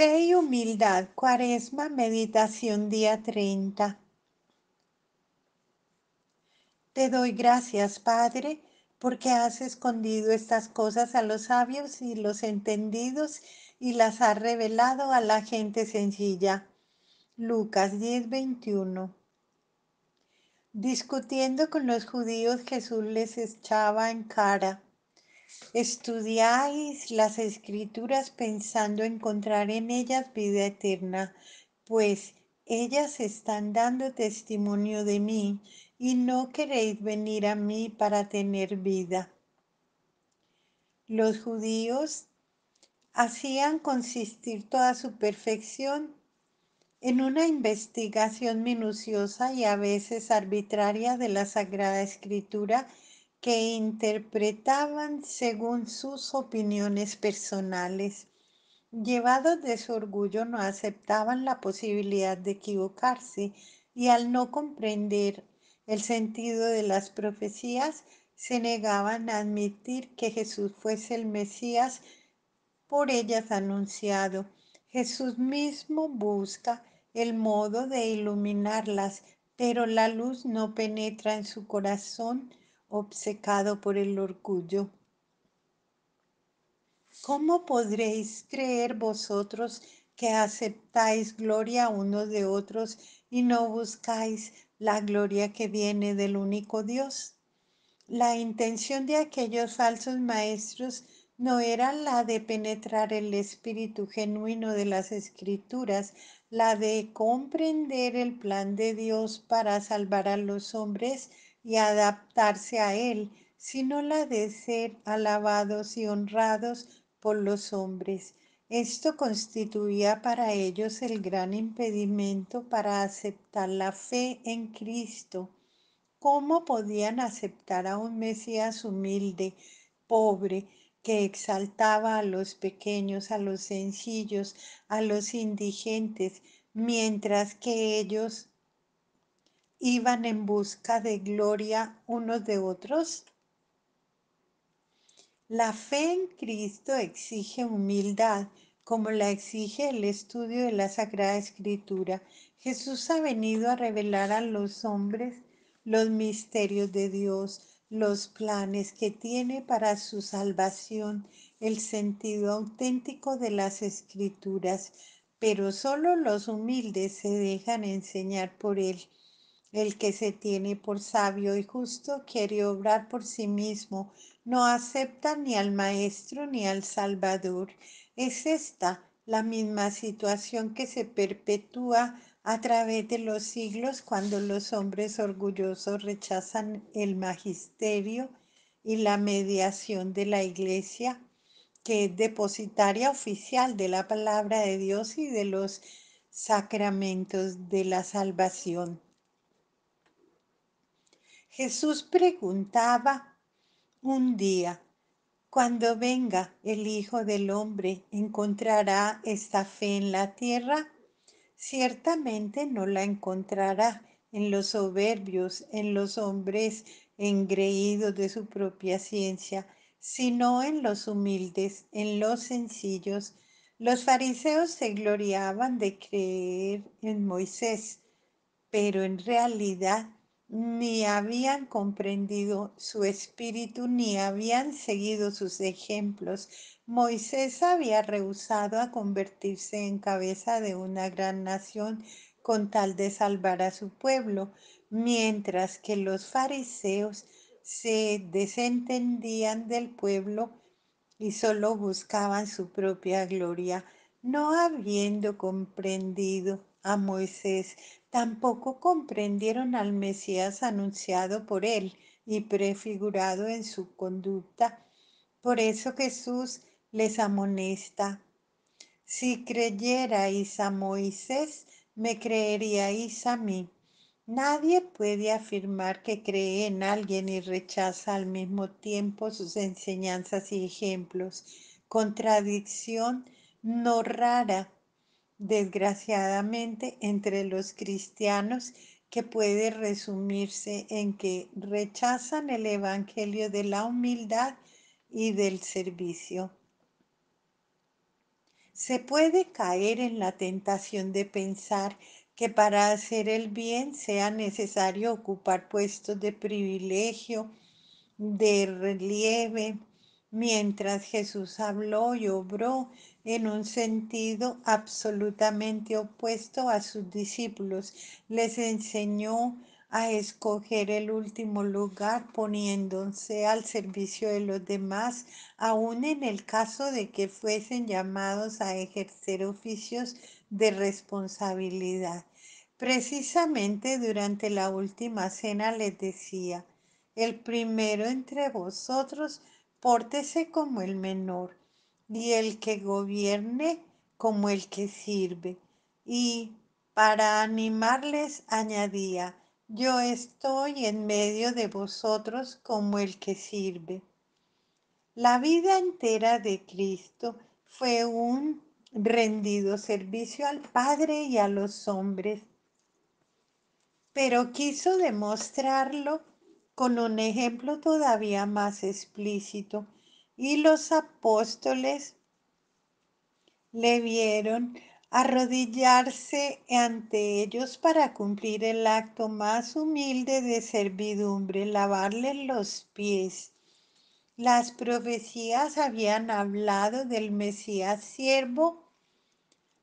Fe humildad, cuaresma, meditación día 30. Te doy gracias, Padre, porque has escondido estas cosas a los sabios y los entendidos y las has revelado a la gente sencilla. Lucas 10, 21. Discutiendo con los judíos, Jesús les echaba en cara. Estudiáis las escrituras pensando encontrar en ellas vida eterna, pues ellas están dando testimonio de mí y no queréis venir a mí para tener vida. Los judíos hacían consistir toda su perfección en una investigación minuciosa y a veces arbitraria de la Sagrada Escritura que interpretaban según sus opiniones personales. Llevados de su orgullo no aceptaban la posibilidad de equivocarse y al no comprender el sentido de las profecías, se negaban a admitir que Jesús fuese el Mesías por ellas anunciado. Jesús mismo busca el modo de iluminarlas, pero la luz no penetra en su corazón Obsecado por el orgullo. ¿Cómo podréis creer vosotros que aceptáis gloria unos de otros y no buscáis la gloria que viene del único Dios? La intención de aquellos falsos maestros no era la de penetrar el espíritu genuino de las escrituras, la de comprender el plan de Dios para salvar a los hombres, y adaptarse a él, sino la de ser alabados y honrados por los hombres. Esto constituía para ellos el gran impedimento para aceptar la fe en Cristo. ¿Cómo podían aceptar a un Mesías humilde, pobre, que exaltaba a los pequeños, a los sencillos, a los indigentes, mientras que ellos iban en busca de gloria unos de otros? La fe en Cristo exige humildad, como la exige el estudio de la Sagrada Escritura. Jesús ha venido a revelar a los hombres los misterios de Dios, los planes que tiene para su salvación, el sentido auténtico de las escrituras, pero solo los humildes se dejan enseñar por él. El que se tiene por sabio y justo quiere obrar por sí mismo, no acepta ni al Maestro ni al Salvador. Es esta la misma situación que se perpetúa a través de los siglos cuando los hombres orgullosos rechazan el magisterio y la mediación de la Iglesia, que es depositaria oficial de la palabra de Dios y de los sacramentos de la salvación. Jesús preguntaba un día, cuando venga el Hijo del Hombre, ¿encontrará esta fe en la tierra? Ciertamente no la encontrará en los soberbios, en los hombres engreídos de su propia ciencia, sino en los humildes, en los sencillos. Los fariseos se gloriaban de creer en Moisés, pero en realidad ni habían comprendido su espíritu, ni habían seguido sus ejemplos. Moisés había rehusado a convertirse en cabeza de una gran nación con tal de salvar a su pueblo, mientras que los fariseos se desentendían del pueblo y solo buscaban su propia gloria, no habiendo comprendido a Moisés, tampoco comprendieron al Mesías anunciado por él y prefigurado en su conducta. Por eso Jesús les amonesta. Si creyerais a Moisés, me creeríais a mí. Nadie puede afirmar que cree en alguien y rechaza al mismo tiempo sus enseñanzas y ejemplos. Contradicción no rara desgraciadamente, entre los cristianos que puede resumirse en que rechazan el Evangelio de la humildad y del servicio. Se puede caer en la tentación de pensar que para hacer el bien sea necesario ocupar puestos de privilegio, de relieve, mientras Jesús habló y obró en un sentido absolutamente opuesto a sus discípulos. Les enseñó a escoger el último lugar poniéndose al servicio de los demás, aun en el caso de que fuesen llamados a ejercer oficios de responsabilidad. Precisamente durante la última cena les decía, el primero entre vosotros, pórtese como el menor ni el que gobierne como el que sirve. Y para animarles añadía, yo estoy en medio de vosotros como el que sirve. La vida entera de Cristo fue un rendido servicio al Padre y a los hombres, pero quiso demostrarlo con un ejemplo todavía más explícito y los apóstoles le vieron arrodillarse ante ellos para cumplir el acto más humilde de servidumbre, lavarles los pies. Las profecías habían hablado del Mesías siervo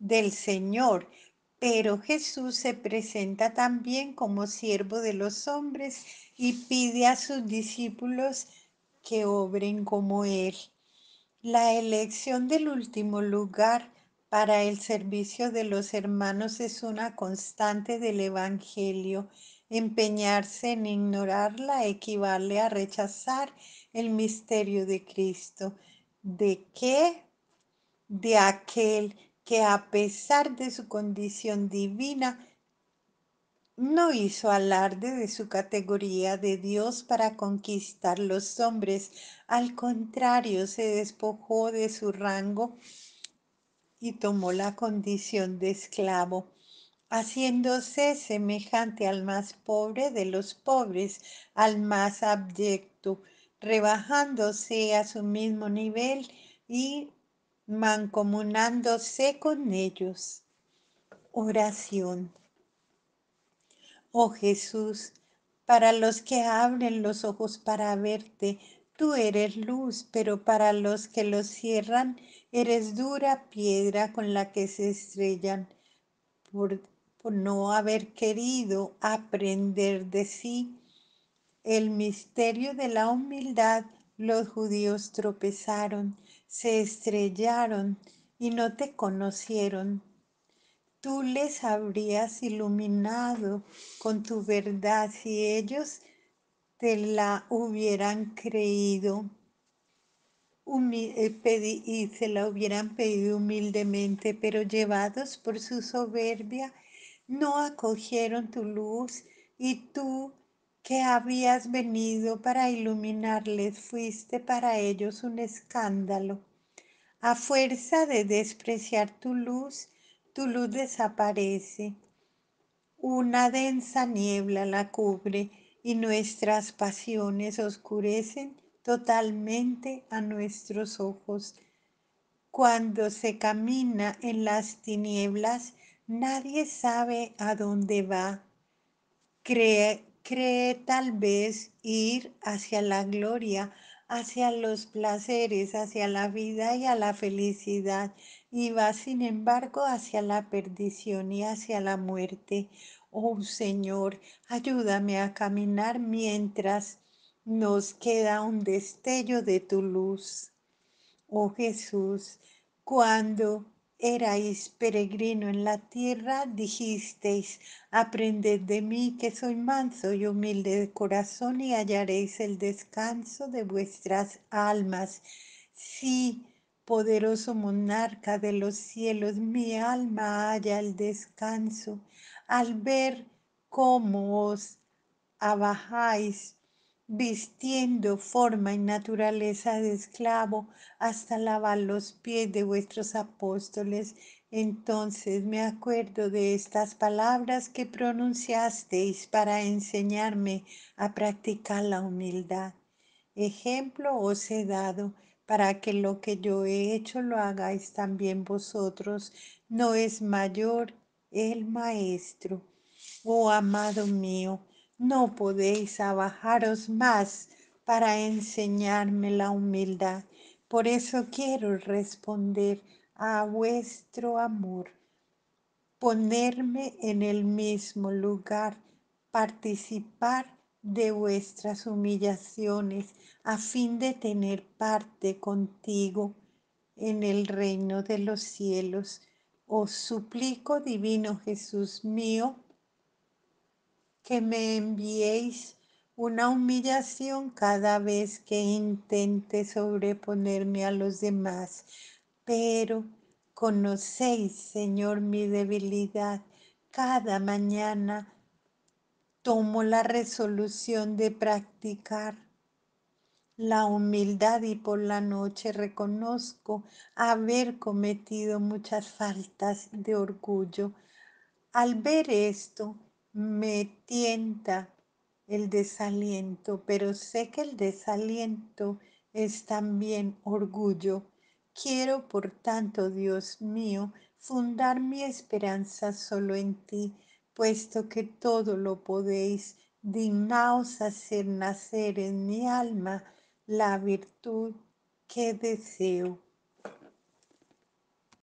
del Señor, pero Jesús se presenta también como siervo de los hombres y pide a sus discípulos que obren como Él. La elección del último lugar para el servicio de los hermanos es una constante del Evangelio. Empeñarse en ignorarla equivale a rechazar el misterio de Cristo. ¿De qué? De aquel que a pesar de su condición divina no hizo alarde de su categoría de Dios para conquistar los hombres, al contrario, se despojó de su rango y tomó la condición de esclavo, haciéndose semejante al más pobre de los pobres, al más abyecto, rebajándose a su mismo nivel y mancomunándose con ellos. Oración. Oh Jesús, para los que abren los ojos para verte, tú eres luz, pero para los que los cierran, eres dura piedra con la que se estrellan por, por no haber querido aprender de sí. El misterio de la humildad, los judíos tropezaron, se estrellaron y no te conocieron tú les habrías iluminado con tu verdad si ellos te la hubieran creído eh, y se la hubieran pedido humildemente, pero llevados por su soberbia, no acogieron tu luz y tú que habías venido para iluminarles, fuiste para ellos un escándalo. A fuerza de despreciar tu luz, luz desaparece. Una densa niebla la cubre y nuestras pasiones oscurecen totalmente a nuestros ojos. Cuando se camina en las tinieblas, nadie sabe a dónde va. Cree, cree tal vez ir hacia la gloria, hacia los placeres, hacia la vida y a la felicidad, y va sin embargo hacia la perdición y hacia la muerte. Oh Señor, ayúdame a caminar mientras nos queda un destello de tu luz. Oh Jesús, cuando erais peregrino en la tierra, dijisteis, aprended de mí que soy manso y humilde de corazón y hallaréis el descanso de vuestras almas. Sí, poderoso monarca de los cielos, mi alma halla el descanso al ver cómo os abajáis vistiendo forma y naturaleza de esclavo, hasta lavar los pies de vuestros apóstoles. Entonces me acuerdo de estas palabras que pronunciasteis para enseñarme a practicar la humildad. Ejemplo os he dado para que lo que yo he hecho lo hagáis también vosotros. No es mayor el Maestro. Oh amado mío, no podéis abajaros más para enseñarme la humildad. Por eso quiero responder a vuestro amor, ponerme en el mismo lugar, participar de vuestras humillaciones a fin de tener parte contigo en el reino de los cielos. Os suplico, divino Jesús mío, que me enviéis una humillación cada vez que intente sobreponerme a los demás, pero conocéis, Señor, mi debilidad. Cada mañana tomo la resolución de practicar la humildad y por la noche reconozco haber cometido muchas faltas de orgullo. Al ver esto, me tienta el desaliento, pero sé que el desaliento es también orgullo. Quiero, por tanto, Dios mío, fundar mi esperanza solo en ti, puesto que todo lo podéis. Dignaos hacer nacer en mi alma la virtud que deseo.